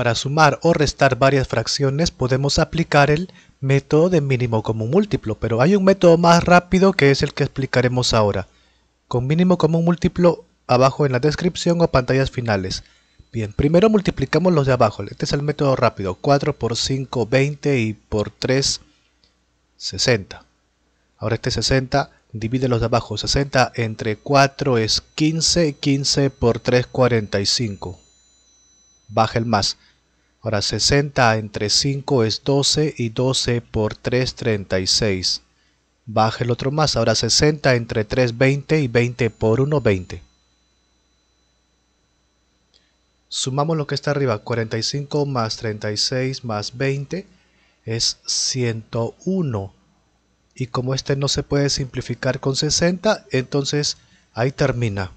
Para sumar o restar varias fracciones podemos aplicar el método de mínimo común múltiplo, pero hay un método más rápido que es el que explicaremos ahora. Con mínimo común múltiplo abajo en la descripción o pantallas finales. Bien, primero multiplicamos los de abajo, este es el método rápido, 4 por 5, 20 y por 3, 60. Ahora este 60 divide los de abajo, 60 entre 4 es 15, 15 por 3, 45. Baja el más. Ahora 60 entre 5 es 12 y 12 por 3, 36. Baje el otro más. Ahora 60 entre 3, 20 y 20 por 1, 20. Sumamos lo que está arriba. 45 más 36 más 20 es 101. Y como este no se puede simplificar con 60, entonces ahí termina.